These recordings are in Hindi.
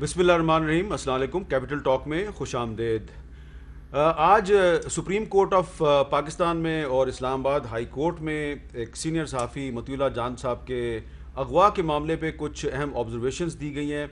बिस्मिल्लाम असलम कैपिटल टॉक में खुश आमदेद आज सुप्रीम कोर्ट ऑफ पाकिस्तान में और इस्लामाबाद हाई कोर्ट में एक सीनियर सहाफ़ी मतुल्ला जान साहब के अगवा के मामले पे कुछ अहम ऑब्जर्वेशंस दी गई हैं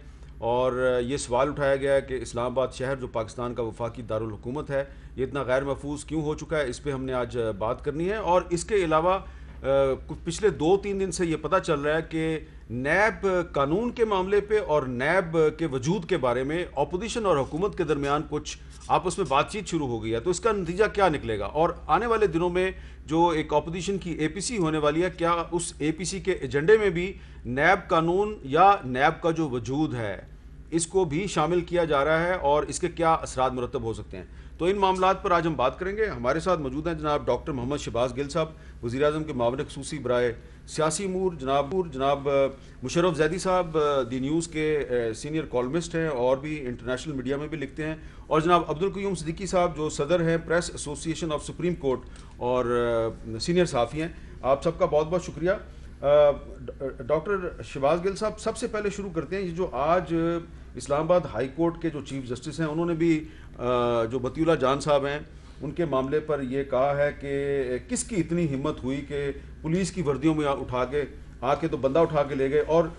और ये सवाल उठाया गया है कि इस्लामाबाद शहर जो पाकिस्तान का वफाकी दारकूमत है ये इतना गैर महफूज क्यों हो चुका है इस पर हमने आज बात करनी है और इसके अलावा पिछले दो तीन दिन से ये पता चल रहा है कि नैब कानून के मामले पे और नैब के वजूद के बारे में अपोजिशन और हुकूमत के दरमियान कुछ आपस में बातचीत शुरू हो गई है तो इसका नतीजा क्या निकलेगा और आने वाले दिनों में जो एक अपोजिशन की एपीसी होने वाली है क्या उस एपीसी के एजेंडे में भी नैब कानून या नैब का जो वजूद है इसको भी शामिल किया जा रहा है और इसके क्या असरा मुरतब हो सकते हैं तो इन मामला पर आज हम बात करेंगे हमारे साथ मौजूद हैं जनाब डॉक्टर मोहम्मद शबाज गिल साहब वजी अजम के मामले खसूसी बरए सियासी मूर जनाब जनाब मुशरफ जैदी साहब दी न्यूज़ के सीनियर कॉलमिस्ट हैं और भी इंटरनेशनल मीडिया में भी लिखते हैं और जनाब अब्दुल क्यूम सदीकी साहब जो सदर हैं press association of Supreme Court और सीनियर साफ़ी हैं आप सबका बहुत बहुत शुक्रिया डॉक्टर शिवाज गिल साहब सबसे पहले शुरू करते हैं ये जो आज इस्लामाबाद हाई कोर्ट के जो चीफ जस्टिस हैं उन्होंने भी जो बतीला जान साहब हैं उनके मामले पर यह कहा है कि किसकी इतनी हिम्मत हुई कि पुलिस की वर्दियों में उठा के आके तो बंदा उठा के ले गए और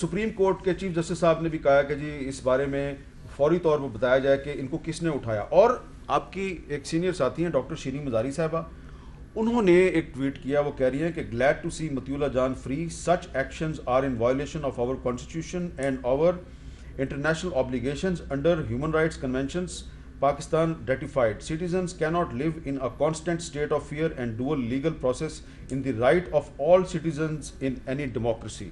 सुप्रीम कोर्ट के चीफ जस्टिस साहब ने भी कहा कि जी इस बारे में फौरी तौर पर बताया जाए कि इनको किसने उठाया और आपकी एक सीनियर साथी हैं डॉक्टर शीरी मजारी साहबा उन्होंने एक ट्वीट किया वो कह रही हैं कि glad to see Matiullah Jan free such actions are in violation of our constitution and our international obligations under human rights conventions Pakistan ratified. Citizens cannot live in a constant state of fear and dual legal process in the right of all citizens in any democracy.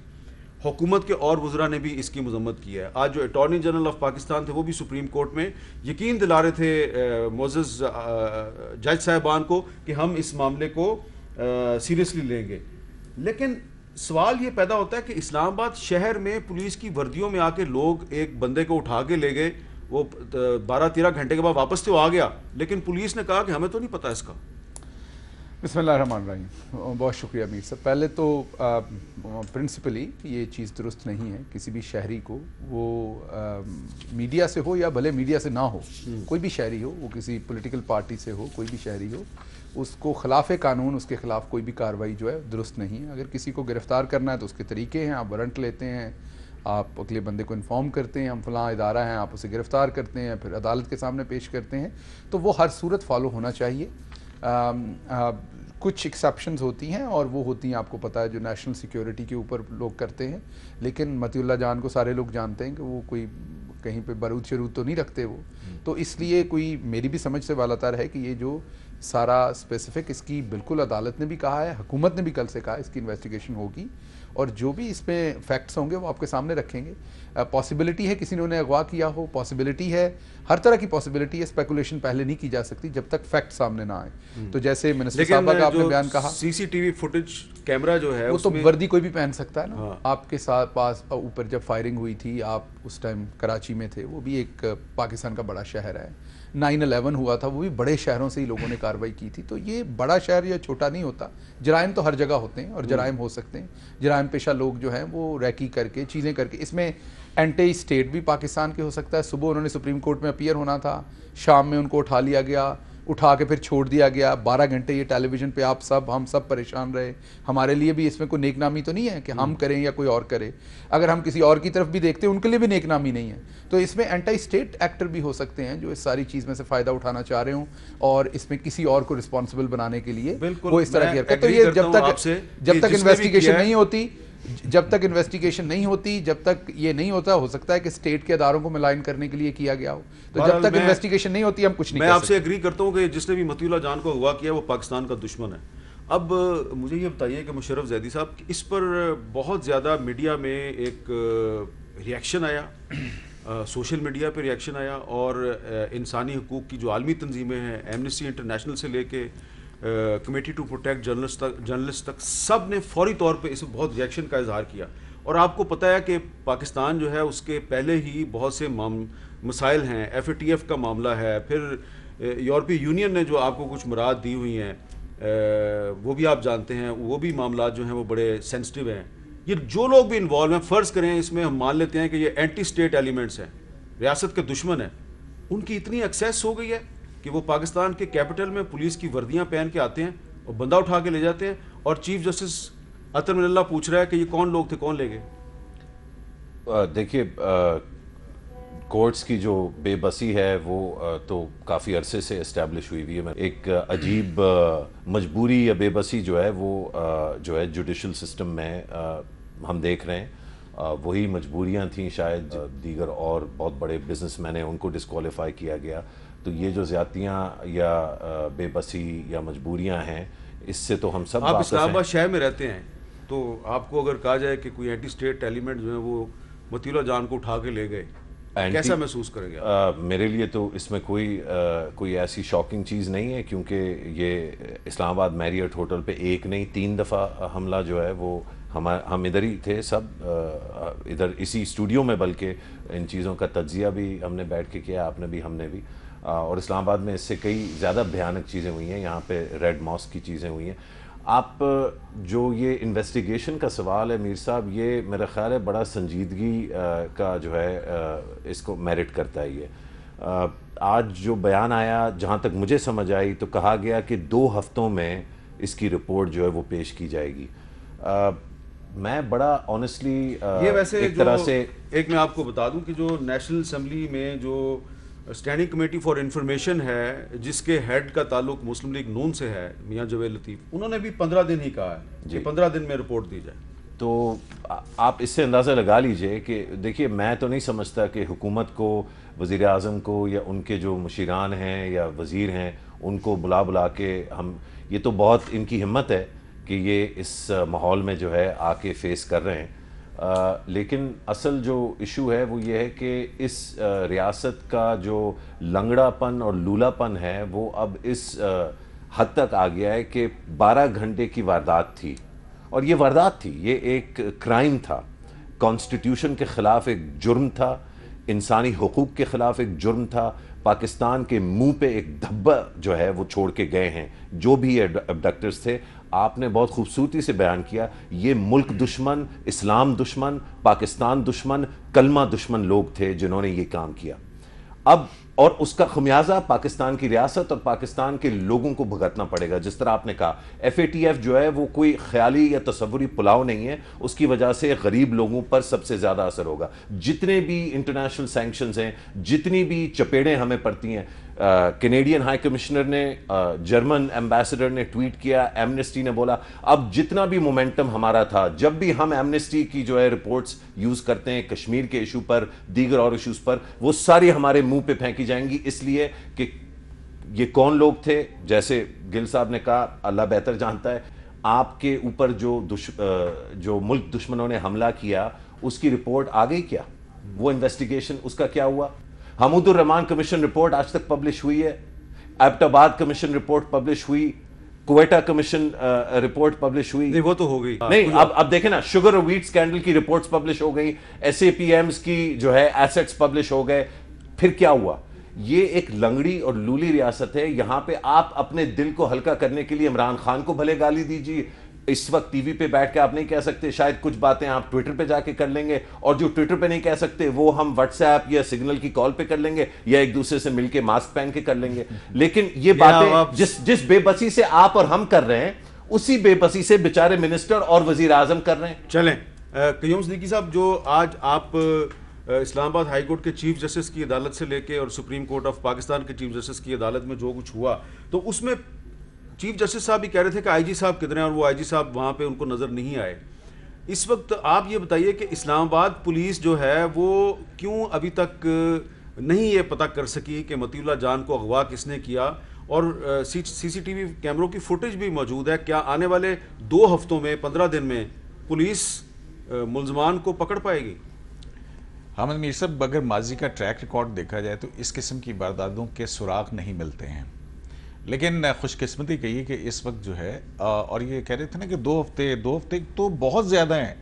हुकूमत के और वज्रा ने भी इसकी मजम्मत की है आज जो अटॉर्नी जनरल ऑफ पाकिस्तान थे वो भी सुप्रीम कोर्ट में यकीन दिला रहे थे मोजस जज साहबान को कि हम इस मामले को सीरियसली लेंगे लेकिन सवाल ये पैदा होता है कि इस्लामाबाद शहर में पुलिस की वर्दियों में आके लोग एक बंदे को उठा के ले गए वो बारह तेरह घंटे के बाद वापस तो आ गया लेकिन पुलिस ने कहा कि हमें तो नहीं पता इसका बसमीम बहुत शुक्रिया मीर साहब पहले तो प्रिंसिपली ये चीज़ दुरुस्त नहीं है किसी भी शहरी को वो आ, मीडिया से हो या भले मीडिया से ना हो हम्म। कोई भी शहरी हो वो किसी पॉलिटिकल पार्टी से हो कोई भी शहरी हो उसको खिलाफ कानून उसके खिलाफ कोई भी कार्रवाई जो है दुरुस्त नहीं है अगर किसी को गिरफ़्तार करना है तो उसके तरीके हैं आप वारंट लेते हैं आप अगले बंदे को इन्फॉर्म करते हैं हम फलां इदारा हैं आप उसे गिरफ़्तार करते हैं फिर अदालत के सामने पेश करते हैं तो वो हर सूरत फॉलो होना चाहिए आ, आ, कुछ एक्सेप्शन होती हैं और वो होती हैं आपको पता है जो नेशनल सिक्योरिटी के ऊपर लोग करते हैं लेकिन मतील्ला जान को सारे लोग जानते हैं कि वो कोई कहीं पे बरूद शरूद तो नहीं रखते वो हम्म। तो इसलिए कोई मेरी भी समझ से वालातार है कि ये जो सारा स्पेसिफिक इसकी बिल्कुल अदालत ने भी कहा है हुकूमत ने भी कल से कहा इसकी इन्वेस्टिगेशन होगी और जो भी इसमें फैक्ट्स होंगे वो आपके सामने रखेंगे पॉसिबिलिटी uh, है किसी ने उन्हें अगवा किया हो पॉसिबिलिटी है हर तरह की पॉसिबिलिटी है स्पेकुलेशन पहले नहीं की जा सकती जब तक फैक्ट सामने ना आए हम्म। तो जैसे मिनिस्टर का आपने बयान कहा सीसीटीवी फुटेज कैमरा जो है वो तो वर्दी कोई भी पहन सकता है ना हाँ। आपके साथ पास ऊपर जब फायरिंग हुई थी आप उस टाइम कराची में थे वो भी एक पाकिस्तान का बड़ा शहर है नाइन अलेवन हुआ था वो भी बड़े शहरों से ही लोगों ने कार्रवाई की थी तो ये बड़ा शहर या छोटा नहीं होता जरायम तो हर जगह होते हैं और जरायम हो सकते हैं जरायम पेशा लोग जो हैं वो रैकी करके चीज़ें करके इसमें एंटी स्टेट भी पाकिस्तान के हो सकता है सुबह उन्होंने सुप्रीम कोर्ट में अपीयर होना था शाम में उनको उठा लिया गया उठा के फिर छोड़ दिया गया बारह घंटे ये टेलीविजन पे आप सब हम सब परेशान रहे हमारे लिए भी इसमें कोई नेकनामी तो नहीं है कि हम हम्म। करें या कोई और करे अगर हम किसी और की तरफ भी देखते हैं उनके लिए भी नेकनामी नहीं है तो इसमें एंटी स्टेट एक्टर भी हो सकते हैं जो इस सारी चीज़ में से फ़ायदा उठाना चाह रहे हों और इसमें किसी और को रिस्पॉन्सिबल बनाने के लिए वो इस तरह की तो ये जब तक जब तक इन्वेस्टिगेशन नहीं होती जब तक इन्वेस्टिगेशन नहीं होती जब तक ये नहीं होता हो सकता है कि स्टेट के अदारों को मिलाइन करने के लिए किया गया हो तो जब तक इन्वेस्टिगेशन नहीं होती हम कुछ नहीं मैं आपसे एग्री करता हूँ कि जिसने भी मतुल्ला जान को अगवा किया वो पाकिस्तान का दुश्मन है अब मुझे ये बताइए कि मुशरफ जैदी साहब इस पर बहुत ज़्यादा मीडिया में एक रिएक्शन आया सोशल मीडिया पर रिएक्शन आया और इंसानी हकूक़ की जो आलमी तंजीमें हैं एमनेस्टी इंटरनेशनल से लेके कमेटी टू प्रोटेक्ट जर्नलिस्ट तक जर्नलिस्ट तक सब ने फौरी तौर पे इस बहुत रिएक्शन का इजहार किया और आपको पता है कि पाकिस्तान जो है उसके पहले ही बहुत से मसाइल हैं एफ का मामला है फिर यूरोपीय यूनियन ने जो आपको कुछ मुराद दी हुई हैं वो भी आप जानते हैं वो भी मामला जो हैं वो बड़े सेंसिटिव हैं ये जो लोग भी इन्वॉल्व हैं फ़र्ज़ करें इसमें हम मान लेते हैं कि ये एंटी स्टेट एलिमेंट्स हैं रियासत के दुश्मन हैं उनकी इतनी एक्सेस हो गई है कि वो पाकिस्तान के कैपिटल में पुलिस की वर्दियाँ पहन के आते हैं और बंदा उठा के ले जाते हैं और चीफ जस्टिस अतर मिल्ला पूछ रहा है कि ये कौन लोग थे कौन ले गए देखिए कोर्ट्स की जो बेबसी है वो तो काफ़ी अरसे से इस्टेब्लिश हुई हुई है एक अजीब मजबूरी या बेबसी जो है वो जो है जुडिशल सिस्टम में हम देख रहे हैं वही मजबूरियां थीं शायद दीगर और बहुत बड़े बिजनेसमैन हैं उनको डिसकॉलीफाई किया गया तो ये जो ज्यादतियाँ या बेबसी या मजबूरियाँ हैं इससे तो हम सब आप इस्लामाबाद शहर में रहते हैं तो आपको अगर कहा जाए कि कोई एंटी स्टेट एलिमेंट जो है वो मतीला जान को उठा के ले गए कैसा महसूस करेंगे आ, मेरे लिए तो इसमें कोई आ, कोई ऐसी शॉकिंग चीज़ नहीं है क्योंकि ये इस्लामाबाद मैरियट होटल पे एक नहीं तीन दफ़ा हमला जो है वो हम हम इधर ही थे सब इधर इसी स्टूडियो में बल्कि इन चीज़ों का तजिया भी हमने बैठ के किया आपने भी हमने भी और इस्लामाबाद में इससे कई ज़्यादा भयानक चीज़ें हुई हैं यहाँ पे रेड मॉस्क की चीज़ें हुई हैं आप जो ये इन्वेस्टिगेशन का सवाल है मीर साहब ये मेरा ख्याल है बड़ा संजीदगी का जो है इसको मेरिट करता है ये आज जो बयान आया जहाँ तक मुझे समझ आई तो कहा गया कि दो हफ्तों में इसकी रिपोर्ट जो है वो पेश की जाएगी मैं बड़ा ऑनेस्टली एक तरह से एक मैं आपको बता दूं कि जो नेशनल असम्बली में जो स्टैंडिंग कमेटी फॉर इंफॉर्मेशन है जिसके हेड का ताल्लुक मुस्लिम लीग नून से है मियाँ जवेद लतीफ़ उन्होंने भी पंद्रह दिन ही कहा है कि पंद्रह दिन में रिपोर्ट दी जाए तो आप इससे अंदाज़ा लगा लीजिए कि देखिए मैं तो नहीं समझता कि हुकूमत को वज़ी अजम को या उनके जो मशीरान हैं या वज़ीर हैं उनको बुला बुला के हम ये तो बहुत इनकी हिम्मत है कि ये इस माहौल में जो है आके फेस कर रहे हैं आ, लेकिन असल जो इशू है वो ये है कि इस आ, रियासत का जो लंगड़ापन और लूलापन है वो अब इस हद तक आ गया है कि 12 घंटे की वारदात थी और ये वारदात थी ये एक क्राइम था कॉन्स्टिट्यूशन के ख़िलाफ़ एक जुर्म था इंसानी हकूक़ के ख़िलाफ़ एक जुर्म था पाकिस्तान के मुंह पे एक धब्बा जो है वो छोड़ के गए हैं जो भी एबडक्टर्स थे आपने बहुत खूबसूरती से बयान किया ये मुल्क दुश्मन इस्लाम दुश्मन पाकिस्तान दुश्मन कलमा दुश्मन लोग थे जिन्होंने ये काम किया अब और उसका खमियाजा पाकिस्तान की रियासत और पाकिस्तान के लोगों को भुगतना पड़ेगा जिस तरह आपने कहा एफ ए टी एफ जो है वो कोई ख्याली या तस्वुरी पुलाव नहीं है उसकी वजह से गरीब लोगों पर सबसे ज़्यादा असर होगा जितने भी इंटरनेशनल सेंक्शन हैं जितनी भी चपेड़ें हमें पड़ती हैं कैनेडियन हाई कमिश्नर ने जर्मन एम्बेसडर ने ट्वीट किया एमनेस्टी ने बोला अब जितना भी मोमेंटम हमारा था जब भी हम एमनेस्टी की जो है रिपोर्ट्स यूज़ करते हैं कश्मीर के इशू पर दीगर और इशूज़ पर वो सारी हमारे मुंह पे फेंकी जाएंगी इसलिए कि ये कौन लोग थे जैसे गिल साहब ने कहा अल्लाह बेहतर जानता है आपके ऊपर जो दुश जो मुल्क दुश्मनों ने हमला किया उसकी रिपोर्ट आ गई क्या वो इन्वेस्टिगेशन उसका क्या हुआ हमूदुर रहमान कमीशन रिपोर्ट आज तक पब्लिश हुई है एबटाबाद कमीशन रिपोर्ट पब्लिश हुई कुवेटा कमीशन रिपोर्ट पब्लिश हुई नहीं वो तो हो गई नहीं अब अब देखें ना शुगर और वीट स्कैंडल की रिपोर्ट्स पब्लिश हो गई एस की जो है एसेट्स पब्लिश हो गए फिर क्या हुआ ये एक लंगड़ी और लूली रियासत है यहां पे आप अपने दिल को हल्का करने के लिए इमरान खान को भले गाली दीजिए इस वक्त टीवी पे बैठ के आप नहीं कह सकते शायद कुछ बातें आप ट्विटर पे जाके कर लेंगे और जो ट्विटर पे नहीं कह सकते वो हम व्हाट्सएप या सिग्नल की कॉल पे कर लेंगे या एक दूसरे से मिलके मास्क पहन के कर लेंगे लेकिन ये बातें जिस जिस बेबसी से आप और हम कर रहे हैं उसी बेबसी से बेचारे मिनिस्टर और वजीर आजम कर रहे हैं चले क्यूम सदीकी साहब जो आज आप इस्लामाबाद हाई कोर्ट के चीफ जस्टिस की अदालत से लेके और सुप्रीम कोर्ट ऑफ पाकिस्तान के चीफ जस्टिस की अदालत में जो कुछ हुआ तो उसमें चीफ जस्टिस साहब भी कह रहे थे कि आईजी साहब कितने हैं और वो आईजी साहब वहाँ पे उनको नज़र नहीं आए इस वक्त आप ये बताइए कि इस्लामाबाद पुलिस जो है वो क्यों अभी तक नहीं ये पता कर सकी कि मतीउल्ला जान को अगवा किसने किया और सीसीटीवी कैमरों की फुटेज भी मौजूद है क्या आने वाले दो हफ्तों में पंद्रह दिन में पुलिस मुलजमान को पकड़ पाएगी हामिद मीर साहब अगर माजी का ट्रैक रिकॉर्ड देखा जाए तो इस किस्म की वारदातों के सुराग नहीं मिलते हैं लेकिन खुशकिस्मती कही कि इस वक्त जो है और ये कह रहे थे ना कि दो हफ्ते दो हफ्ते तो बहुत ज़्यादा हैं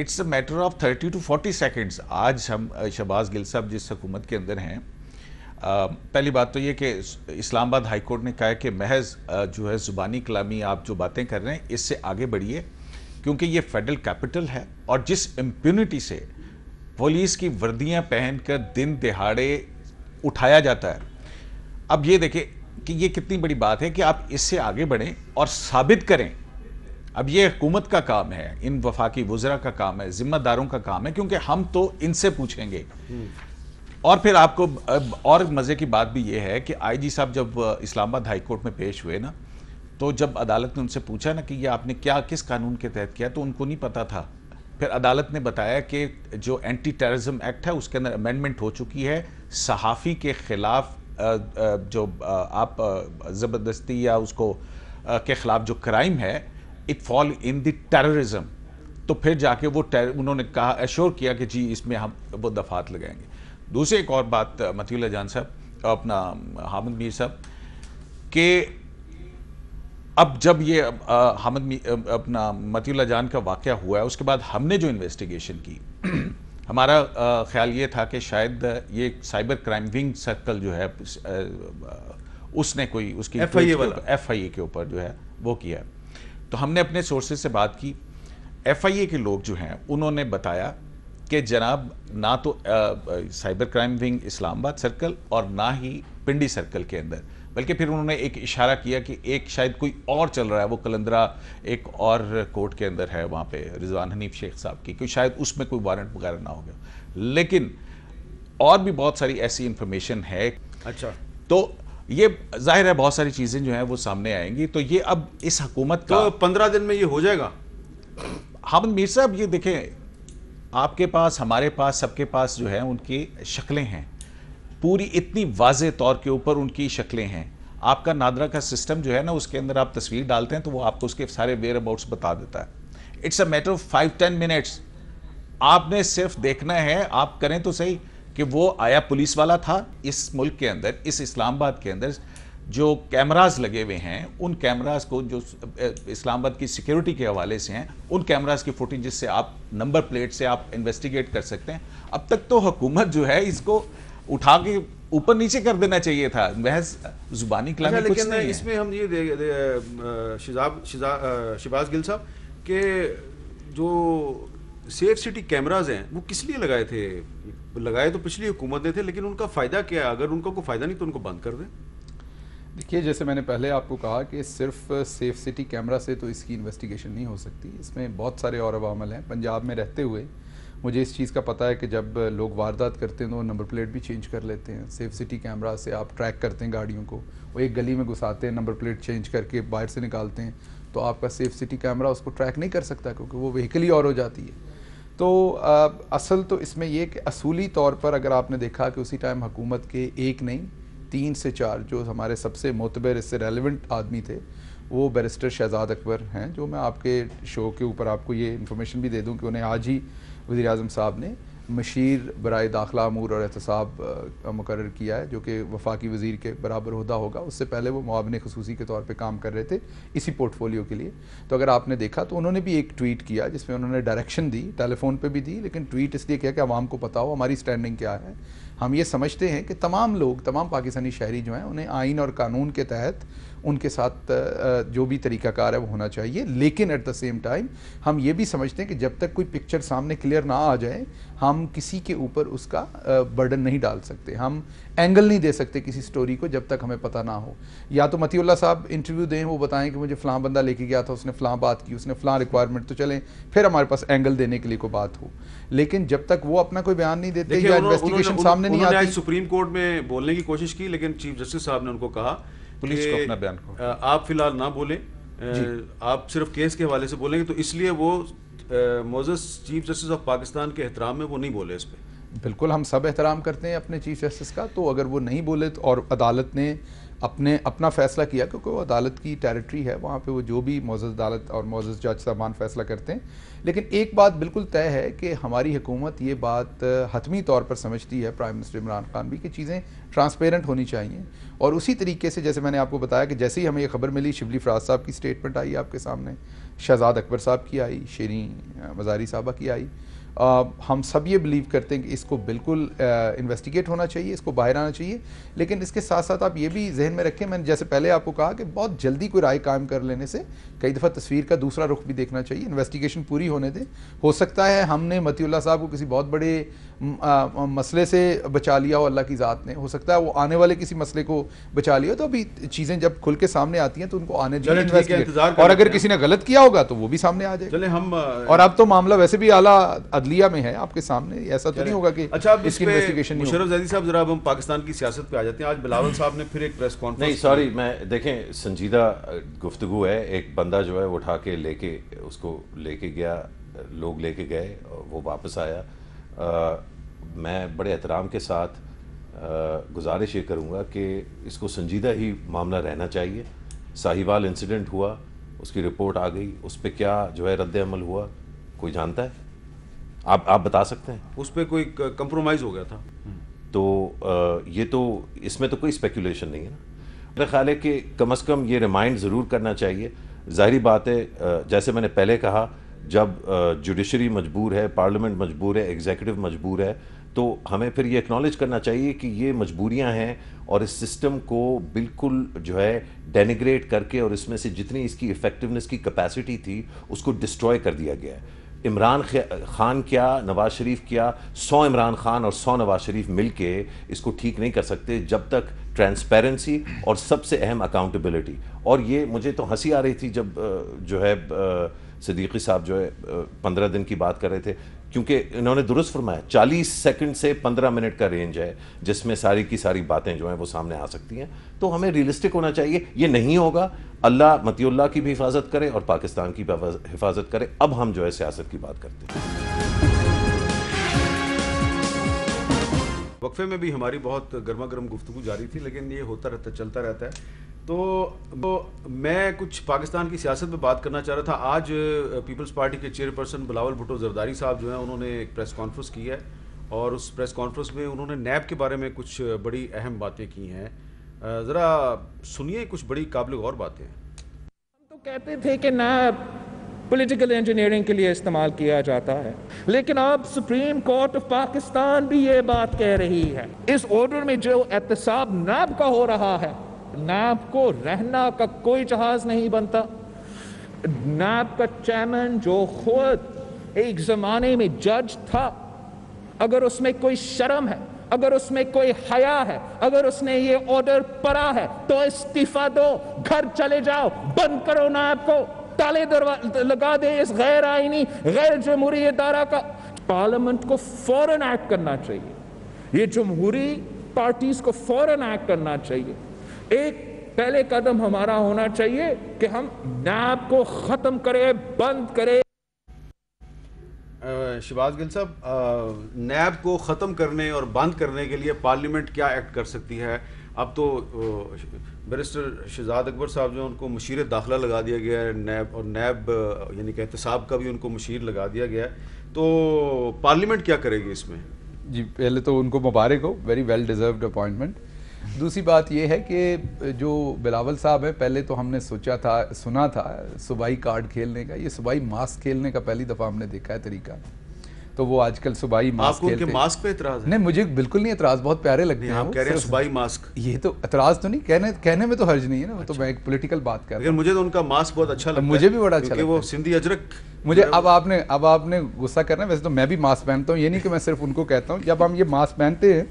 it's a matter of thirty to forty seconds आज हम शहबाज गिल साहब जिस हुकूमत के अंदर हैं पहली बात तो ये कि इस्लामाबाद हाई कोर्ट ने कहा कि महज जो है ज़ुबानी कलामी आप जो बातें कर रहे हैं इससे आगे बढ़िए क्योंकि ये फेडरल कैपिटल है और जिस इम्प्यूनिटी से पुलिस की पहन पहनकर दिन दिहाड़े उठाया जाता है अब ये देखिए कि ये कितनी बड़ी बात है कि आप इससे आगे बढ़ें और साबित करें अब ये हुकूमत का काम है इन वफाकी वजरा का काम है जिम्मेदारों का काम है क्योंकि हम तो इनसे पूछेंगे हम्म। और फिर आपको और मज़े की बात भी ये है कि आईजी साहब जब इस्लामाबाद हाई कोर्ट में पेश हुए ना तो जब अदालत ने उनसे पूछा ना कि ये आपने क्या किस कानून के तहत किया तो उनको नहीं पता था फिर अदालत ने बताया कि जो एंटी टेररिज्म एक्ट है उसके अंदर अमेंडमेंट हो चुकी है सहाफ़ी के ख़िलाफ़ जो आप ज़बरदस्ती या उसको के ख़िलाफ़ जो क्राइम है it fall in the terrorism तो फिर जाके वो उन्होंने कहा एश्योर किया कि जी इसमें हम वो दफात लगाएंगे दूसरी एक और बात मतील जान साहब अपना हामिद मीर साहब के अब जब ये हामिद अपना मतील जान का वाक़ हुआ है उसके बाद हमने जो इन्वेस्टिगेशन की हमारा ख्याल ये था कि शायद ये साइबर क्राइम विंग सर्कल जो है उसने कोई उसकी एफ आई ए के ऊपर जो है वो किया तो हमने अपने सोर्सेज से बात की एफ आई ए के लोग जो हैं उन्होंने बताया कि जनाब ना तो आ, cyber crime wing Islamabad circle और ना ही पिंडी सर्कल के अंदर बल्कि फिर उन्होंने एक इशारा किया कि एक शायद कोई और चल रहा है वो कलंदरा एक और कोर्ट के अंदर है वहाँ पे रिजवान हनीफ शेख साहब की क्योंकि शायद उसमें कोई वारंट वगैरह ना हो गया लेकिन और भी बहुत सारी ऐसी इन्फॉर्मेशन है अच्छा तो ये जाहिर है बहुत सारी चीज़ें जो हैं वो सामने आएंगी तो ये अब इस हकूमत का तो पंद्रह दिन में ये हो जाएगा हामिद मीर साहब ये देखें आपके पास हमारे पास सबके पास जो है उनकी शक्लें हैं पूरी इतनी वाज तौर के ऊपर उनकी शक्लें हैं आपका नादरा का सिस्टम जो है ना उसके अंदर आप तस्वीर डालते हैं तो वो आपको उसके सारे वेयर अबाउट्स बता देता है it's a matter of five ten minutes आपने सिर्फ देखना है आप करें तो सही कि वो आया पुलिस वाला था इस मुल्क के अंदर इस इस्लामाबाद के अंदर जो कैमराज लगे हुए हैं उन कैमराज को जो इस्लामाबाद की सिक्योरिटी के हवाले से हैं उन कैमराज की फुटेज जिससे आप नंबर प्लेट से आप इन्वेस्टिगेट कर सकते हैं अब तक तो हुकूमत जो है इसको उठा के ऊपर नीचे कर देना चाहिए था महज जुबानी कलामी अच्छा, कुछ नहीं इसमें हम ये शिजाब शिबाज गिल साहब के जो सेफ सिटी कैमराज हैं वो किस लिए लगाए थे लगाए तो पिछली हुकूमत ने थे लेकिन उनका फ़ायदा क्या है अगर उनका कोई फ़ायदा नहीं तो उनको बंद कर दें देखिए जैसे मैंने पहले आपको कहा कि सिर्फ सेफ सिटी कैमरा से तो इसकी इन्वेस्टिगेशन नहीं हो सकती इसमें बहुत सारे और अवामल हैं पंजाब में रहते हुए मुझे इस चीज़ का पता है कि जब लोग वारदात करते हैं तो नंबर प्लेट भी चेंज कर लेते हैं सेफ सिटी कैमरा से आप ट्रैक करते हैं गाड़ियों को वो एक गली में घुसाते हैं नंबर प्लेट चेंज करके बाहर से निकालते हैं तो आपका सेफ सिटी कैमरा उसको ट्रैक नहीं कर सकता क्योंकि वो व्हीकल ही और हो जाती है तो आ, असल तो इसमें यह कि असूली तौर पर अगर आपने देखा कि उसी टाइम हुकूमत के एक नहीं तीन से चार जो हमारे सबसे मोतबर इससे रेलिवेंट आदमी थे वो बैरिस्टर शहजाद अकबर हैं जो मैं आपके शो के ऊपर आपको ये इन्फॉर्मेशन भी दे दूं कि उन्हें आज ही वज़ी अजम साहब ने मशीर बरए दाखिला अमूर और एहतसाब मुकर किया है जो कि वफाकी वजीर के बराबर अहदा होगा उससे पहले वो मुआवन खसूसी के तौर पर काम कर रहे थे इसी पोर्टफोलियो के लिए तो अगर आपने देखा तो उन्होंने भी एक ट्वीट किया जिसमें उन्होंने डायरेक्शन दी टेलीफोन पर भी दी लेकिन ट्वीट इसलिए किया कि आवाम को पता हो हमारी स्टैंडिंग क्या है हम ये समझते हैं कि तमाम लोग तमाम पाकिस्तानी शहरी जो हैं उन्हें आइन और कानून के तहत उनके साथ जो भी तरीकाकार है वो होना चाहिए लेकिन एट द सेम टाइम हम ये भी समझते हैं कि जब तक कोई पिक्चर सामने क्लियर ना आ जाए हम किसी के ऊपर उसका बर्डन नहीं डाल सकते हम एंगल नहीं दे सकते किसी स्टोरी को जब तक हमें पता ना हो या तो मतीउल्ला साहब इंटरव्यू दें वो बताएं कि मुझे फ़लाँ बंदा लेके गया था उसने फ़लाँ बात की उसने फ़लाँ रिक्वायरमेंट तो चलें फिर हमारे पास एंगल देने के लिए कोई बात हो लेकिन जब तक वो अपना कोई बयान नहीं देते या इन्वेस्टिगेशन सामने नहीं आती सुप्रीम कोर्ट में बोलने की कोशिश की लेकिन चीफ जस्टिस साहब ने उनको कहा पुलिस को अपना बयान आप फिलहाल ना बोलें आप सिर्फ केस के हवाले से बोलेंगे तो इसलिए वो मोजस चीफ जस्टिस ऑफ पाकिस्तान के एहतराम में वो नहीं बोले इस पर बिल्कुल हम सब एहतराम करते हैं अपने चीफ जस्टिस का तो अगर वो नहीं बोले तो और अदालत ने अपने अपना फ़ैसला किया क्योंकि वो अदालत की टेरिटरी है वहाँ पे वो जो भी मोजद अदालत और मोजद जज साहबान फ़ैसला करते हैं लेकिन एक बात बिल्कुल तय है कि हमारी हुकूमत ये बात हतमी तौर पर समझती है प्राइम मिनिस्टर इमरान खान भी कि चीज़ें ट्रांसपेरेंट होनी चाहिए और उसी तरीके से जैसे मैंने आपको बताया कि जैसे ही हमें ये खबर मिली शिवली फराज साहब की स्टेटमेंट आई आपके सामने शहजाद अकबर साहब की आई शेरी मजारी साहबा की आई आ, हम सब ये बिलीव करते हैं कि इसको बिल्कुल इन्वेस्टिगेट होना चाहिए इसको बाहर आना चाहिए लेकिन इसके साथ साथ आप ये भी जहन में रखें मैंने जैसे पहले आपको कहा कि बहुत जल्दी कोई राय कायम कर लेने से कई दफ़ा तस्वीर का दूसरा रुख भी देखना चाहिए इन्वेस्टिगेशन पूरी होने दें हो सकता है हमने मतील्ला साहब को किसी बहुत बड़े मसले से बचा लिया हो अल्लाह की ज़ात ने हो सकता है वो आने वाले किसी मसले को बचा लिया तो अभी चीज़ें जब खुल के सामने आती हैं तो उनको आने और अगर किसी ने गलत किया होगा तो वो भी सामने आ जाए हम और अब तो मामला वैसे भी आला अदलिया में है आपके सामने ऐसा तो नहीं होगा कि अच्छा इसकी इन्वेस्टिगेशन मुशरफ जैदी साहब जरा हम पाकिस्तान की सियासत पे आ जाते हैं आज बिलावल साहब ने फिर एक प्रेस कॉन्फ्रेंस नहीं सॉरी मैं देखें संजीदा गुफ्तगु है एक बंदा जो है उठा के लेके उसको लेके गया लोग लेके गए वो वापस आया मैं बड़े एहतराम के साथ गुजारिश ये करूँगा कि इसको संजीदा ही मामला रहना चाहिए साहिवाल इंसिडेंट हुआ उसकी रिपोर्ट आ गई उस पर क्या जो है रद्द अमल हुआ कोई जानता है आप आप बता सकते हैं उस पर कोई कंप्रोमाइज़ हो गया था हम्म। तो आ, ये तो इसमें तो कोई स्पेकुलेशन नहीं है ना मेरा ख्याल है कि कम अज़ कम ये रिमाइंड ज़रूर करना चाहिए ज़ाहरी बात है जैसे मैंने पहले कहा जब जुडिशरी मजबूर है पार्लियामेंट मजबूर है एग्जीक्यूटिव मजबूर है तो हमें फिर ये एक्नॉलेज करना चाहिए कि ये मजबूरियां हैं और इस सिस्टम को बिल्कुल जो है डेनिग्रेट करके और इसमें से जितनी इसकी इफ़ेक्टिवनेस की कैपेसिटी थी उसको डिस्ट्रॉय कर दिया गया है इमरान खान क्या नवाज शरीफ क्या सौ इमरान खान और सौ नवाज शरीफ मिल के इसको ठीक नहीं कर सकते जब तक ट्रांसपेरेंसी और सबसे अहम अकाउंटेबिलिटी और ये मुझे तो हंसी आ रही थी जब जो है सदीकी साहब जो है पंद्रह दिन की बात कर रहे थे क्योंकि इन्होंने दुरुस्त फरमाया चालीस सेकंड से पंद्रह मिनट का रेंज है जिसमें सारी की सारी बातें जो हैं वो सामने आ सकती हैं तो हमें रियलिस्टिक होना चाहिए ये नहीं होगा अल्लाह मतील्ला की भी हिफाजत करे और पाकिस्तान की भी हिफाजत करे अब हम जो है सियासत की बात करते हैं वक्फे में भी हमारी बहुत गर्मा गर्म गुफ्तु जारी थी लेकिन ये होता रहता चलता रहता है तो तो मैं कुछ पाकिस्तान की सियासत पे बात करना चाह रहा था आज पीपल्स पार्टी के चेयरपर्सन बिलावल भुटो जरदारी साहब जो हैं उन्होंने एक प्रेस कॉन्फ्रेंस की है और उस प्रेस कॉन्फ्रेंस में उन्होंने नैब के बारे में कुछ बड़ी अहम बातें की हैं ज़रा सुनिए कुछ बड़ी काबिल और बातें हम तो कहते थे कि नैब पॉलिटिकल इंजीनियरिंग के लिए इस्तेमाल किया जाता है लेकिन अब सुप्रीम कोर्ट ऑफ पाकिस्तान भी ये बात कह रही है इस ऑर्डर में जो एहतसाब नैब का हो रहा है नैब को रहना का कोई जहाज नहीं बनता नैब का चेयरमैन जो खुद एक जमाने में जज था अगर उसमें कोई शर्म है अगर उसमें कोई हया है अगर उसने ये ऑर्डर पड़ा है तो इस्तीफा दो घर चले जाओ बंद करो ना आपको ताले दरवाजे लगा दे इस गैर आईनी गैर जमहूरी इदारा का पार्लियामेंट को फौरन एक्ट करना चाहिए ये जमहूरी पार्टीज को फौरन एक्ट करना चाहिए एक पहले कदम हमारा होना चाहिए कि हम नैब को ख़त्म करें बंद करें शिवाज गिल साहब नैब को ख़त्म करने और बंद करने के लिए पार्लियामेंट क्या एक्ट कर सकती है अब तो बैरिस्टर शहजाद अकबर साहब जो उनको मशीर दाखिला लगा दिया गया है नैब और नैब यानी कि एहतसाब का भी उनको मशीर लगा दिया गया है तो पार्लियामेंट क्या करेगी इसमें जी पहले तो उनको मुबारक हो वेरी वेल डिज़र्व्ड अपॉइंटमेंट दूसरी बात यह है कि जो बिलावल साहब है पहले तो हमने सोचा था सुना था सुबाई कार्ड खेलने का ये सुबाई मास्क खेलने का पहली दफ़ा हमने देखा है तरीका तो वो आजकल सुबाई मास्क खेलते मास्क पे इतराज है? नहीं मुझे बिल्कुल नहीं इतराज बहुत प्यारे लगते हैं आप कह रहे हैं सुबाई मास्क ये तो इतराज तो नहीं कहने कहने में तो हर्ज नहीं है ना तो अच्छा। तो मैं एक पॉलिटिकल बात कर लेकिन मुझे तो उनका मास्क बहुत अच्छा लगता मुझे भी बड़ा अच्छा वो सिंधी अजरक मुझे अब आपने अब आपने गुस्सा करना वैसे तो मैं भी मास्क पहनता हूँ ये नहीं कि मैं सिर्फ उनको कहता हूँ जब हम ये मास्क पहनते हैं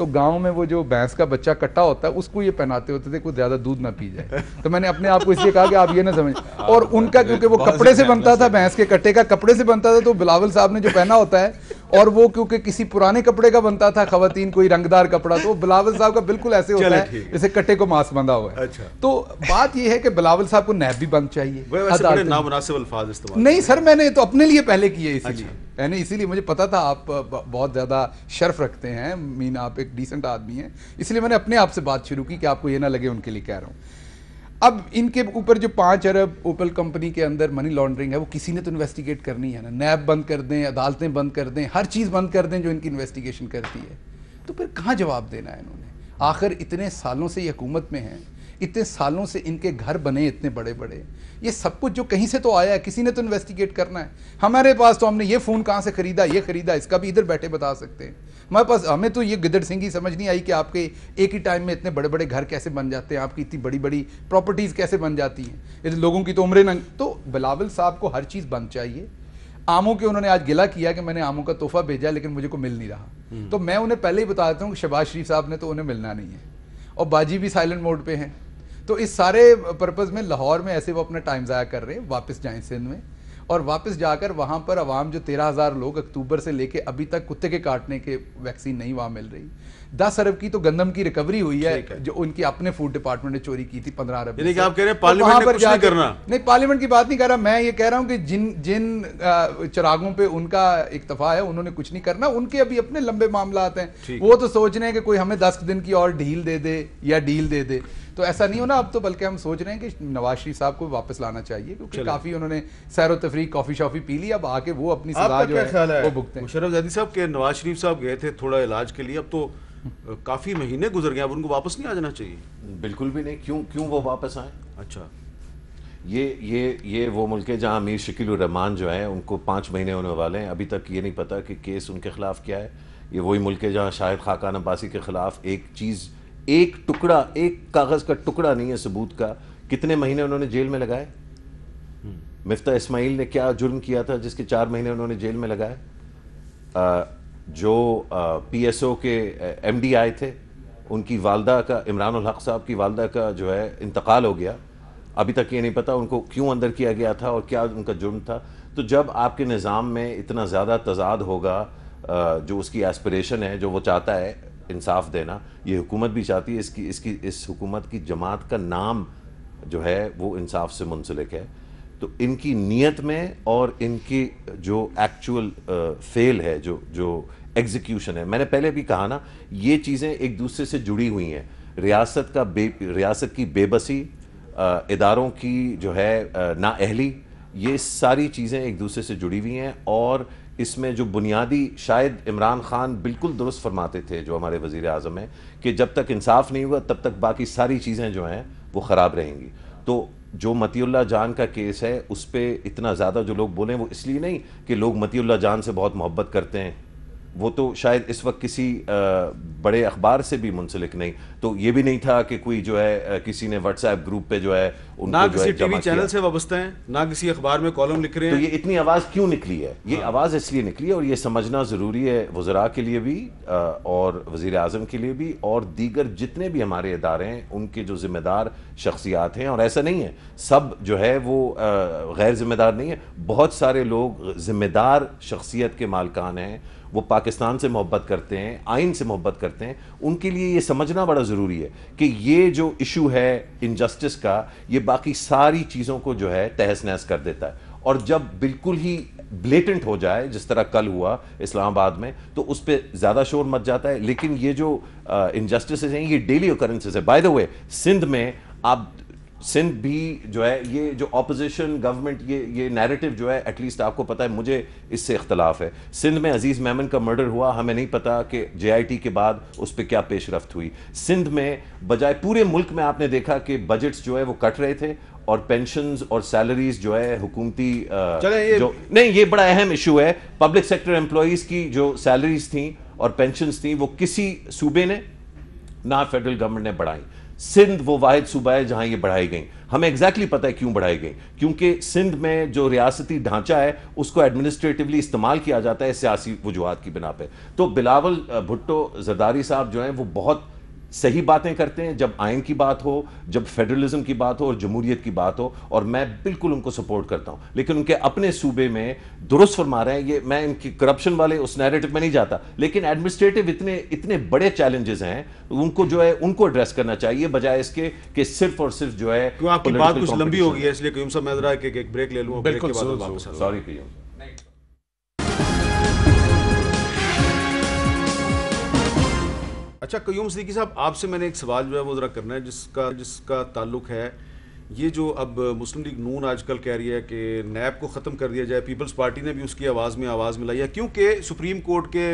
तो गांव में वो जो भैंस का बच्चा कट्टा होता है उसको ये पहनाते होते थे कुछ ज़्यादा दूध ना पी जाए तो मैंने अपने आप को इसलिए कहा कि आप ये ना समझ हाँ, और उनका क्योंकि वो कपड़े से बनता था भैंस के कट्टे का कपड़े से बनता था तो बिलावल साहब ने जो पहना होता है और वो क्योंकि किसी पुराने कपड़े का बनता था खातन कोई रंगदार कपड़ा तो बिलावल साहब का बिल्कुल ऐसे होता है जैसे कट्टे को मांस बंधा हुआ है अच्छा। तो बात यह है कि बिलावल साहब को नैब भी बंद चाहिए नहीं सर मैंने तो अपने लिए पहले किए इसीलिए अच्छा। इसीलिए मुझे पता था आप बहुत ज़्यादा शर्फ रखते हैं मीन आप एक डिसेंट आदमी हैं इसलिए मैंने अपने आप से बात शुरू की कि आपको ये ना लगे उनके लिए कह रहा हूँ अब इनके ऊपर जो पाँच अरब ओपल कंपनी के अंदर मनी लॉन्ड्रिंग है वो किसी ने तो इन्वेस्टिगेट करनी है ना नैब बंद कर दें अदालतें बंद कर दें हर चीज़ बंद कर दें जो इनकी इन्वेस्टिगेशन करती है तो फिर कहाँ जवाब देना है इन्होंने आखिर इतने सालों से ये हुकूमत में हैं इतने सालों से इनके घर बने इतने बड़े बड़े ये सब कुछ जो कहीं से तो आया है किसी ने तो इन्वेस्टिगेट करना है हमारे पास तो हमने ये फ़ोन कहाँ से ख़रीदा ये ख़रीदा इसका भी इधर बैठे बता सकते हैं हमारे पास हमें तो ये गिदड़ सिंह ही समझ नहीं आई कि आपके एक ही टाइम में इतने बड़े बड़े घर कैसे बन जाते हैं आपकी इतनी बड़ी बड़ी प्रॉपर्टीज़ कैसे बन जाती हैं तो लोगों की तो उम्र नंग तो बिलावल साहब को हर चीज़ बन चाहिए आमों के उन्होंने आज गिला किया कि मैंने आमों का तोहफा भेजा लेकिन मुझे को मिल नहीं रहा हम्म। तो मैं उन्हें पहले ही बता देता हूँ कि शबाज शरीफ साहब ने तो उन्हें मिलना नहीं है और बाजी भी साइलेंट मोड पे हैं तो इस सारे पर्पज़ में लाहौर में ऐसे वो अपना टाइम ज़ाया कर रहे हैं वापस जाएँ सिंध में और वापस जाकर वहाँ पर आवाम जो तेरह हज़ार लोग अक्टूबर से लेके अभी तक कुत्ते के काटने के वैक्सीन नहीं वहाँ मिल रही दस अरब की तो गंदम की रिकवरी हुई है, है। जो उनकी अपने फूड डिपार्टमेंट ने चोरी की थी पंद्रह अरब यानी आप कह रहे हैं पार्लियामेंट तो पर कुछ नहीं करना नहीं पार्लियामेंट की बात नहीं कर रहा मैं ये कह रहा हूँ कि जिन जिन चिरागों पे उनका इतफा है उन्होंने कुछ नहीं करना उनके अभी अपने लंबे मामला हैं वो तो सोच रहे हैं कि कोई हमें दस दिन की और ढील दे दे या डील दे दे तो ऐसा नहीं होना अब तो बल्कि हम सोच रहे हैं कि नवाज शरीफ साहब को वापस लाना चाहिए क्योंकि काफी उन्होंने सैर तफरी कॉफी शॉफी पी ली अब आके वो अपनी सजा जो है वो भुगते मुशरफ साहब के नवाज शरीफ साहब गए थे थोड़ा इलाज के लिए अब तो काफी महीने गुजर गए अब उनको वापस नहीं आ जाना चाहिए बिल्कुल भी नहीं क्यों क्यों वो वापस आए अच्छा ये ये ये वो मुल्क है जहाँ अमीर शकील रहमान जो है उनको पाँच महीने होने वाले हैं अभी तक ये नहीं पता कि केस उनके खिलाफ क्या है ये वही मुल्क है जहाँ शाहिद खाकान अब्बासी के खिलाफ एक चीज़ एक टुकड़ा एक कागज का टुकड़ा नहीं है सबूत का कितने महीने उन्होंने जेल में लगाए मिफ्ता इस्माइल ने क्या जुर्म किया था जिसके चार महीने उन्होंने जेल में लगाए जो पीएसओ के एमडी आए थे उनकी वालदा का इमरान हक साहब की वालदा का जो है इंतकाल हो गया अभी तक ये नहीं पता उनको क्यों अंदर किया गया था और क्या उनका जुर्म था तो जब आपके निज़ाम में इतना ज़्यादा तजाद होगा जो उसकी एस्परेशन है जो वो चाहता है इंसाफ देना ये हुकूमत भी चाहती है इसकी इसकी इस हुकूमत की जमात का नाम जो है वो इंसाफ से मुंसलिक है तो इनकी नीयत में और इनकी जो एक्चुअल फेल है जो जो एग्जीक्यूशन है मैंने पहले भी कहा ना ये चीज़ें एक दूसरे से जुड़ी हुई हैं रियासत का बे रियासत की बेबसी इदारों की जो है अहली ये सारी चीज़ें एक दूसरे से जुड़ी हुई हैं और इसमें जो बुनियादी शायद इमरान खान बिल्कुल दुरुस्त फरमाते थे जो हमारे वजीर अजम हैं कि जब तक इंसाफ नहीं हुआ तब तक बाकी सारी चीज़ें जो हैं वो ख़राब रहेंगी तो जो मतियुल्ला जान का केस है उस पर इतना ज़्यादा जो लोग बोले वो इसलिए नहीं कि लोग मतियुल्ला जान से बहुत मोहब्बत करते हैं वो तो शायद इस वक्त किसी बड़े अखबार से भी मुंसलिक नहीं तो ये भी नहीं था कि कोई जो है किसी ने व्हाट्सएप ग्रुप पे जो है उनको ना किसी टीवी चैनल से वाबस्ता हैं ना किसी अखबार में कॉलम लिख रहे तो हैं तो ये इतनी आवाज़ क्यों निकली है ये हाँ। आवाज़ इसलिए निकली है और ये समझना ज़रूरी है वज़रा के लिए भी और वजीर अजम के लिए भी और दीगर जितने भी हमारे इदारे हैं उनके जो ज़िम्मेदार शख्सियात हैं और ऐसा नहीं है सब जो है वो गैर ज़िम्मेदार नहीं है बहुत सारे लोग ज़िम्मेदार शख्सियत के मालकान हैं वो पाकिस्तान से मोहब्बत करते हैं आइन से मोहब्बत करते हैं उनके लिए ये समझना बड़ा ज़रूरी है कि ये जो इशू है इनजस्टिस का ये बाकी सारी चीज़ों को जो है तहस नहस कर देता है और जब बिल्कुल ही ब्लेटेंट हो जाए जिस तरह कल हुआ इस्लामाबाद में तो उस पर ज़्यादा शोर मच जाता है लेकिन ये जो इनजस्टिस हैं ये डेली ओकरेंसेज है बाय द वे सिंध में आप सिंध भी जो है ये जो अपोजिशन गवर्नमेंट ये ये नैरेटिव जो है एटलीस्ट आपको पता है मुझे इससे इख्तलाफ है सिंध में अजीज़ मेमन का मर्डर हुआ हमें नहीं पता कि जे के बाद उस पर क्या पेशरफ हुई सिंध में बजाय पूरे मुल्क में आपने देखा कि बजट्स जो है वो कट रहे थे और पेंशन और सैलरीज जो है हुकूमती जो नहीं ये बड़ा अहम इशू है पब्लिक सेक्टर एम्प्लॉज की जो सैलरीज थी और पेंशन थी वो किसी सूबे ने ना फेडरल गवर्नमेंट ने बढ़ाई सिंध वो वाद सूबा है जहां ये बढ़ाई गई हमें एग्जैक्टली exactly पता है क्यों बढ़ाई गई क्योंकि सिंध में जो रियासती ढांचा है उसको एडमिनिस्ट्रेटिवली इस्तेमाल किया जाता है सियासी वजूहत की बिना पर तो बिलावल भुट्टो जरदारी साहब जो हैं वो बहुत सही बातें करते हैं जब आइन की बात हो जब फेडरलिज्म की बात हो और जमहूरियत की बात हो और मैं बिल्कुल उनको सपोर्ट करता हूं लेकिन उनके अपने सूबे में दुरुस्त फरमा रहे हैं ये मैं इनकी करप्शन वाले उस नैरेटिव में नहीं जाता लेकिन एडमिनिस्ट्रेटिव इतने इतने बड़े चैलेंजेस हैं उनको जो है उनको एड्रेस करना चाहिए बजाय इसके कि सिर्फ और सिर्फ जो है आपकी बात कुछ लंबी होगी इसलिए सॉरी अच्छा कयूम सदीकी साहब आपसे मैंने एक सवाल जो है वो ज़रा करना है जिसका जिसका ताल्लुक है ये जो अब मुस्लिम लीग नून आजकल कह रही है कि नैब को ख़त्म कर दिया जाए पीपल्स पार्टी ने भी उसकी आवाज़ में आवाज़ मिलाई है क्योंकि सुप्रीम कोर्ट के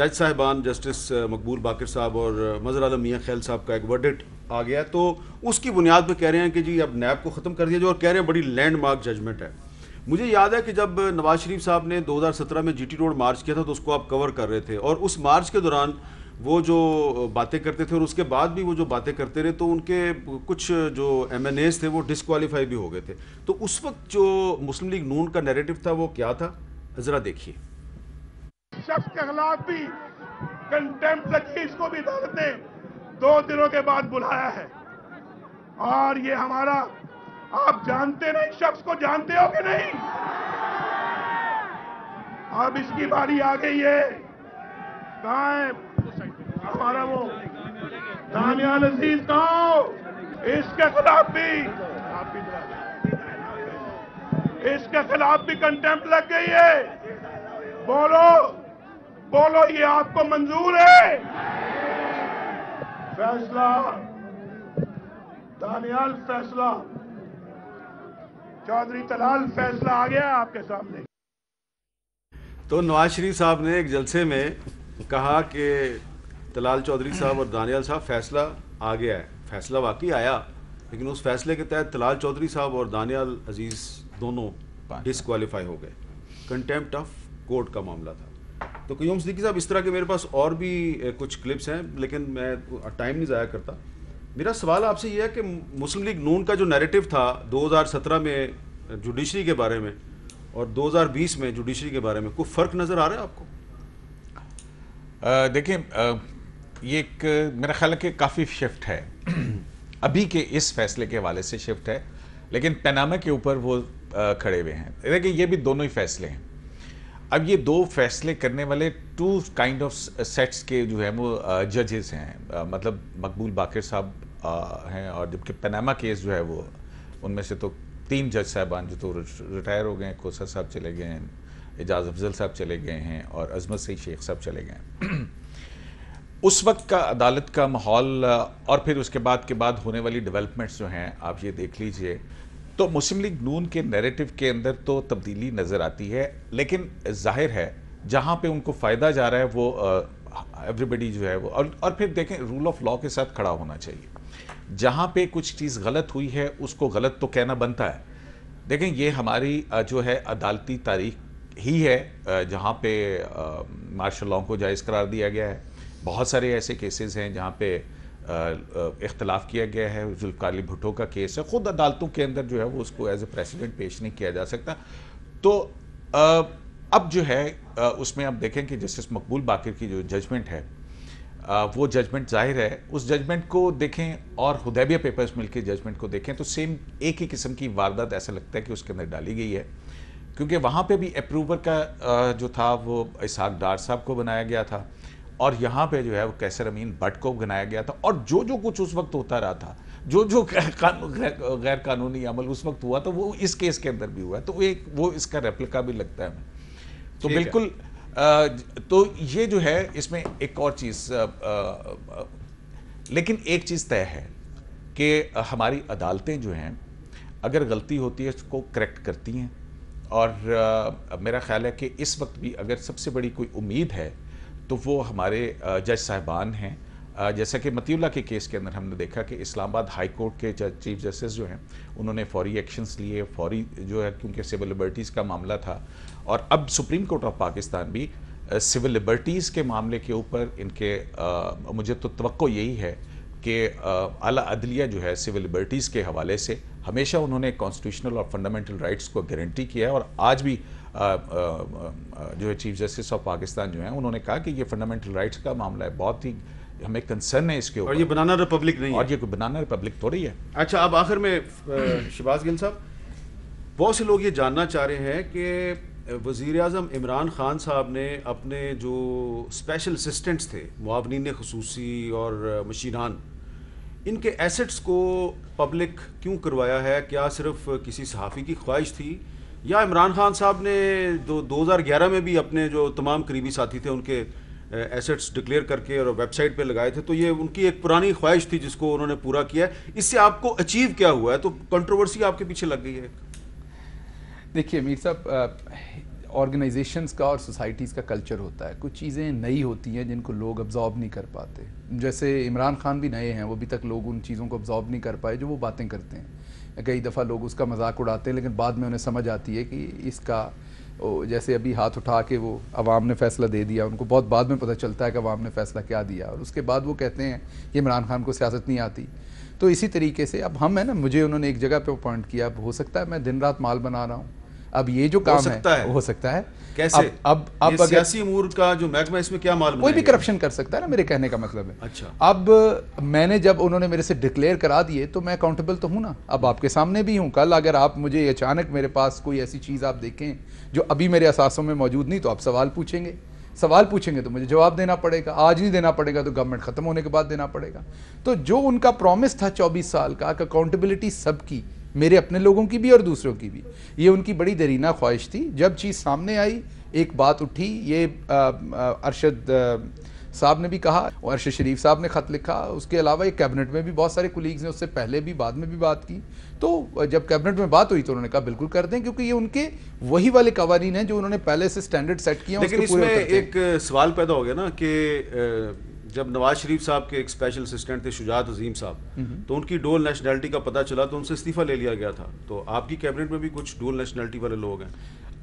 जज साहिबान जस्टिस मकबूल बाकर साहब और मजर आलम मियाँ खैल साहब का एक वर्डिट आ गया तो उसकी बुनियाद पर कह रहे हैं कि जी अब नैब को ख़त्म कर दिया जाए और कह रहे हैं बड़ी लैंड मार्क जजमेंट है मुझे याद है कि जब नवाज शरीफ साहब ने 2017 में जीटी रोड मार्च किया था तो उसको आप कवर कर रहे थे और उस मार्च के दौरान वो जो बातें करते थे और उसके बाद भी वो जो बातें करते रहे तो उनके कुछ जो एम थे वो डिसक्वालीफाई भी हो गए थे तो उस वक्त जो मुस्लिम लीग नून का नेरेटिव था वो क्या था ज़रा देखिए शख्स के खिलाफ भी इसको भी अदालत ने दो दिनों के बाद बुलाया है और ये हमारा आप जानते नहीं शख्स को जानते हो कि नहीं अब इसकी बारी आ गई है हमारा वो दानियाल अजीज का इसके खिलाफ भी इसके खिलाफ भी कंटेम्प लग गई है बोलो बोलो ये आपको मंजूर है फैसला दानियाल फैसला चौधरी तलाल फैसला आ गया आपके सामने तो नवाज शरीफ साहब ने एक जलसे में कहा कि तलाल चौधरी साहब और दानियाल साहब फैसला आ गया है फैसला वाकई आया लेकिन उस फैसले के तहत तलाल चौधरी साहब और दानियाल अजीज़ दोनों डिसक्वालीफाई हो गए कंटेम्प्ट ऑफ कोर्ट का मामला था तो क्यूम सदीकी साहब इस तरह के मेरे पास और भी कुछ क्लिप्स हैं लेकिन मैं टाइम नहीं ज़ाया करता मेरा सवाल आपसे यह है कि मुस्लिम लीग नून का जो नैरेटिव था 2017 में जुडिशरी के बारे में और 2020 में जुडिशरी के बारे में कोई फ़र्क नज़र आ रहा है आपको देखिए ये एक मेरा ख्याल है कि काफ़ी शिफ्ट है अभी के इस फैसले के हवाले से शिफ्ट है लेकिन पैनामा के ऊपर वो खड़े हुए हैं देखिए ये भी दोनों ही फैसले हैं अब ये दो फैसले करने वाले टू काइंड ऑफ सेट्स के जो है वो जजेस हैं मतलब मकबूल बाकर साहब हैं और जबकि पैनामा केस जो है वो उनमें से तो तीन जज साहबान जो तो रिटायर हो गए हैं कोसा साहब चले गए हैं एजाज अफजल साहब चले गए हैं और अजमत सही शेख साहब चले गए हैं उस वक्त का अदालत का माहौल और फिर उसके बाद के बाद होने वाली डेवलपमेंट्स जो हैं आप ये देख लीजिए तो मुस्लिम लीग नून के नैरेटिव के अंदर तो तब्दीली नज़र आती है लेकिन जाहिर है जहाँ पे उनको फ़ायदा जा रहा है वो एवरीबडी जो है वो और, और फिर देखें रूल ऑफ लॉ के साथ खड़ा होना चाहिए जहाँ पे कुछ चीज़ गलत हुई है उसको गलत तो कहना बनता है देखें ये हमारी जो है अदालती तारीख ही है जहाँ पे मार्शल लॉ को जायज़ करार दिया गया है बहुत सारे ऐसे केसेस हैं जहाँ पे इख्तलाफ किया गया है जुल्कारी भुट्टो का केस है ख़ुद अदालतों के अंदर जो है वो उसको एज ए प्रेसिडेंट पेश नहीं किया जा सकता तो अब जो है उसमें आप देखें कि जस्टिस मकबूल बाकर की जो जजमेंट है वो जजमेंट जाहिर है उस जजमेंट को देखें और हुदैबिया पेपर्स मिल के जजमेंट को देखें तो सेम एक ही किस्म की वारदात ऐसा लगता है कि उसके अंदर डाली गई है क्योंकि वहाँ पे भी अप्रूवर का जो था वो इसहाक डार साहब को बनाया गया था और यहाँ पे जो है वो कैसर अमीन भट्ट को बनाया गया था और जो जो कुछ उस वक्त होता रहा था जो जो गैर कानूनी अमल उस वक्त हुआ था तो वो इस केस के अंदर भी हुआ तो एक वो इसका रेप्लिका भी लगता है हमें तो बिल्कुल तो ये जो है इसमें एक और चीज़ लेकिन एक चीज़ तय है कि हमारी अदालतें जो हैं अगर गलती होती है उसको करेक्ट करती हैं और मेरा ख्याल है कि इस वक्त भी अगर सबसे बड़ी कोई उम्मीद है तो वो हमारे जज साहबान हैं जैसा कि मतीउल्ला के केस के अंदर हमने देखा कि इस्लामाबाद हाई कोर्ट के जज चीफ जस्टिस जो हैं उन्होंने फौरी एक्शंस लिए फौरी जो है क्योंकि सिविल लिबर्टीज़ का मामला था और अब सुप्रीम कोर्ट ऑफ पाकिस्तान भी सिविल लिबर्टीज़ के मामले के ऊपर इनके आ, मुझे तो तो यही है कि अला अदलिया जो है सिविल लिबर्टीज़ के हवाले से हमेशा उन्होंने कॉन्स्टिट्यूशनल और फंडामेंटल राइट्स को गारंटी किया है और आज भी जो है चीफ जस्टिस ऑफ पाकिस्तान जो है उन्होंने कहा कि ये फंडामेंटल राइट्स का मामला है बहुत ही हमें कंसर्न है इसके ऊपर और ये बनाना रिपब्लिक नहीं और ये बनाना रिपब्लिक थोड़ी है अच्छा अब आखिर में शिबाज गिल साहब बहुत से लोग ये जानना चाह रहे हैं कि वज़ी अजम इमरान ख़ान साहब ने अपने जो स्पेशल असिस्टेंट्स थे मुआवन खसूसी और मशीनान इनके एसेट्स को पब्लिक क्यों करवाया है क्या सिर्फ किसी सहाफ़ी की ख्वाहिश थी या इमरान खान साहब ने दो ग्यारह में भी अपने जो तमाम करीबी साथी थे उनके एसेट्स डिक्लेयर करके और वेबसाइट पे लगाए थे तो ये उनकी एक पुरानी ख्वाहिश थी जिसको उन्होंने पूरा किया इससे आपको अचीव क्या हुआ है तो कंट्रोवर्सी आपके पीछे लग गई है देखिए मीर साहब ऑर्गेनाइजेशंस का और सोसाइटीज़ का कल्चर होता है कुछ चीज़ें नई होती हैं जिनको लोग अब्जॉर्ब नहीं कर पाते जैसे इमरान खान भी नए हैं वो अभी तक लोग उन चीज़ों को अब्जॉर्ब नहीं कर पाए जो वो बातें करते हैं कई दफ़ा लोग उसका मजाक उड़ाते हैं लेकिन बाद में उन्हें समझ आती है कि इसका जैसे अभी हाथ उठा के वो आवाम ने फैसला दे दिया उनको बहुत बाद में पता चलता है कि आवाम ने फैसला क्या दिया और उसके बाद वो कहते हैं कि इमरान खान को सियासत नहीं आती तो इसी तरीके से अब हम है ना मुझे उन्होंने एक जगह पे अपॉइंट किया अब हो सकता है मैं दिन रात माल बना रहा हूँ अब ये जो काम हो सकता है, है हो सकता है कैसे अब अब, अब अगर सियासी अमूर का जो महकमा इसमें क्या मालूम कोई भी करप्शन कर सकता है ना मेरे कहने का मतलब है अच्छा अब मैंने जब उन्होंने मेरे से डिक्लेयर करा दिए तो मैं अकाउंटेबल तो हूँ ना अब आपके सामने भी हूँ कल अगर आप मुझे अचानक मेरे पास कोई ऐसी चीज़ आप देखें जो अभी मेरे असासों में मौजूद नहीं तो आप सवाल पूछेंगे सवाल पूछेंगे तो मुझे जवाब देना पड़ेगा आज नहीं देना पड़ेगा तो गवर्नमेंट खत्म होने के बाद देना पड़ेगा तो जो उनका प्रॉमिस था 24 साल का अकाउंटेबिलिटी सबकी मेरे अपने लोगों की भी और दूसरों की भी ये उनकी बड़ी दरीना ख्वाहिश थी जब चीज़ सामने आई एक बात उठी ये अरशद साहब ने भी कहा और अरशद शरीफ साहब ने ख़त लिखा उसके अलावा एक कैबिनेट में भी बहुत सारे कुलीग्स ने उससे पहले भी बाद में भी बात की तो जब कैबिनेट में बात हुई तो उन्होंने कहा बिल्कुल कर दें क्योंकि ये उनके वही वाले कवानीन हैं जो उन्होंने पहले से स्टैंडर्ड सेट किया लेकिन इसमें एक सवाल पैदा हो गया ना कि जब नवाज शरीफ साहब के एक स्पेशल असिस्टेंट थे शुजात अजीम साहब तो उनकी डोल नेशनैलिटी का पता चला तो उनसे इस्तीफ़ा ले लिया गया था तो आपकी कैबिनेट में भी कुछ डोल नेशनैलिटी वाले लोग हैं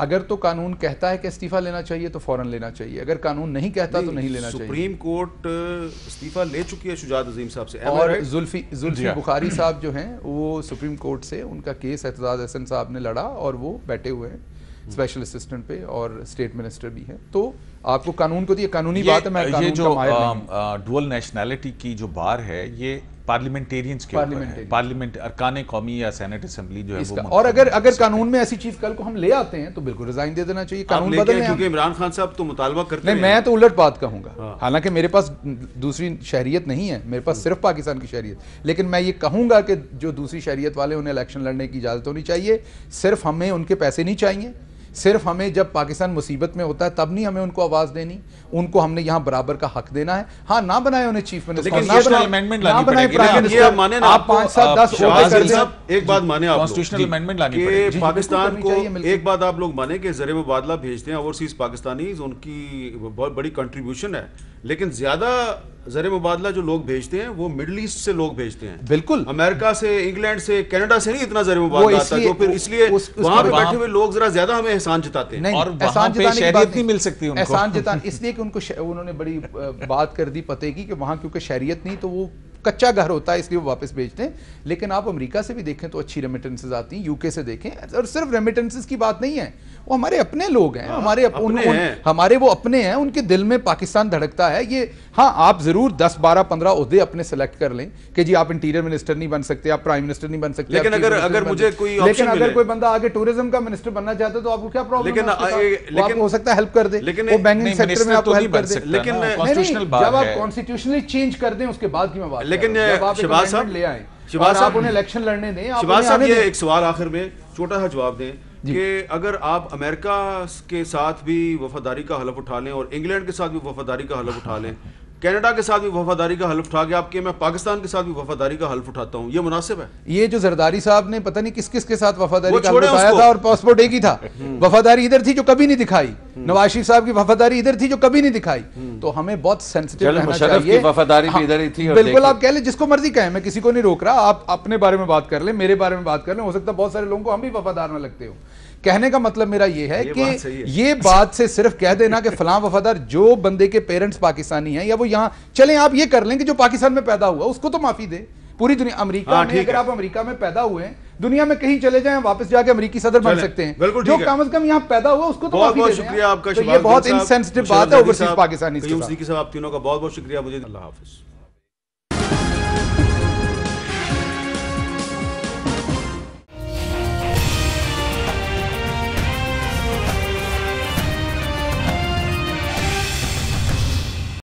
अगर तो कानून कहता है कि इस्तीफ़ा लेना चाहिए तो फ़ौरन लेना चाहिए अगर कानून नहीं कहता नहीं, तो नहीं लेना सुप्रीम चाहिए सुप्रीम कोर्ट इस्तीफ़ा ले चुकी है शुजात अजीम साहब से और जुल्फी जुल्फी हाँ। बुखारी साहब जो हैं वो सुप्रीम कोर्ट से उनका केस एहतजाज हसन साहब ने लड़ा और वो बैठे हुए हैं स्पेशल हम्म। असिस्टेंट पे और स्टेट मिनिस्टर भी है तो आपको कानून को दिए तो कानूनी बात है मैं ये जो डुअल नेशनैलिटी की जो बार है ये पार्लियामेंटेरियंस के पार्लियामेंट पार्लियामेंट अरकान कौमी या सेनेट असेंबली जो है वो और अगर अगर कानून में ऐसी चीज कल को हम ले आते हैं तो बिल्कुल रिजाइन दे देना चाहिए कानून बदल क्योंकि इमरान खान साहब तो मुतालबा करते नहीं मैं तो उलट बात कहूंगा हाँ। हालांकि मेरे पास दूसरी शहरियत नहीं है मेरे पास हाँ। सिर्फ पाकिस्तान की शहरियत लेकिन मैं ये कहूंगा कि जो दूसरी शहरियत वाले उन्हें इलेक्शन लड़ने की इजाजत होनी चाहिए सिर्फ हमें उनके पैसे नहीं चाहिए सिर्फ हमें जब पाकिस्तान मुसीबत में होता है तब नहीं हमें उनको आवाज देनी उनको हमने यहाँ बराबर का हक देना है हाँ ना बनाए उन्हें चीफ मिनिस्टर एक बात एक बात आप लोग माने जर मुबादला भेजते हैं ओवरसीज पाकिस्तानी उनकी बहुत बड़ी कंट्रीब्यूशन है लेकिन ज्यादा जर मुबादला जो लोग भेजते हैं वो मिडल ईस्ट से लोग भेजते हैं बिल्कुल अमेरिका से इंग्लैंड से कनाडा से नहीं इतना जर मुबादला इसलिए पे बैठे हुए लोग जरा ज्यादा हमें एहसान हैं एहसान नहीं मिल सकती उनको एहसान इसलिए उनको उन्होंने बड़ी बात कर दी पते की वहां क्योंकि शहरियत नहीं तो वो कच्चा घर होता है इसलिए वो वापस भेजते हैं लेकिन आप अमेरिका से भी देखें तो अच्छी रेमिटेंसेज आती हैं यूके से देखें और सिर्फ रेमिटेंसेज की बात नहीं है वो हमारे अपने लोग हैं हाँ, हमारे अप, अपने उन, हैं। हमारे वो अपने हैं उनके दिल में पाकिस्तान धड़कता है ये हाँ आप जरूर दस बारह पंद्रह उहदे अपने सेलेक्ट कर लें कि जी आप इंटीरियर मिनिस्टर नहीं बन सकते आप प्राइम मिनिस्टर नहीं बन सकते लेकिन अगर अगर मुझे कोई लेकिन अगर कोई बंदा आगे टूरिज्म का मिनिस्टर बनना चाहता है तो आपको क्या प्रॉब्लम लेकिन हो सकता है हेल्प कर दे लेकिन बैंकिंग सेक्टर में आपको तो हेल्प कर दे लेकिन हाँ, जब आप कॉन्स्टिट्यूशनली चेंज कर दें उसके बाद की मैं बात लेकिन शिवाज साहब ले आए शिवाज साहब उन्हें इलेक्शन लड़ने दें शिवाज साहब ये एक सवाल आखिर में छोटा सा जवाब दें कि अगर आप अमेरिका के साथ भी वफादारी का हलफ उठा लें और इंग्लैंड के साथ भी वफादारी का हलफ उठा लें कनाडा के साथ भी वफादारी का हल्फ उठा के आपके मैं पाकिस्तान के साथ भी वफादारी का हल्फ उठाता हूँ ये मुनासिब है ये जो जरदारी साहब ने पता नहीं किस किस के साथ वफादारी का था और पासपोर्ट एक ही था हम्म। वफादारी इधर थी जो कभी नहीं दिखाई हम्म। नवाज शरीफ साहब की वफादारी इधर थी जो कभी नहीं दिखाई हम्म। तो हमें बहुत सेंसिटिव रहना चाहिए वफादारी भी हाँ, इधर ही थी बिल्कुल आप कह ले जिसको मर्जी कहें मैं किसी को नहीं रोक रहा आप अपने बारे में बात कर ले मेरे बारे में बात कर ले हो सकता है बहुत सारे लोगों को हम भी वफादार में लगते हो कहने का मतलब मेरा ये है ये कि है। ये बात से सिर्फ कह देना कि फलां वफादार जो बंदे के पेरेंट्स पाकिस्तानी हैं या वो यहाँ चलें आप ये कर लें कि जो पाकिस्तान में पैदा हुआ उसको तो माफी दे पूरी दुनिया अमेरिका हाँ, में अगर आप अमेरिका में पैदा हुए हैं दुनिया में कहीं चले जाएं वापस जाके अमेरिकी सदर बन सकते हैं जो कम अज कम यहाँ पैदा हुआ उसको तो बहुत बहुत शुक्रिया आपका तो बहुत इनसेंसिटिव बात है पाकिस्तानी तीनों का बहुत बहुत शुक्रिया मुझे अल्लाह हाफिज़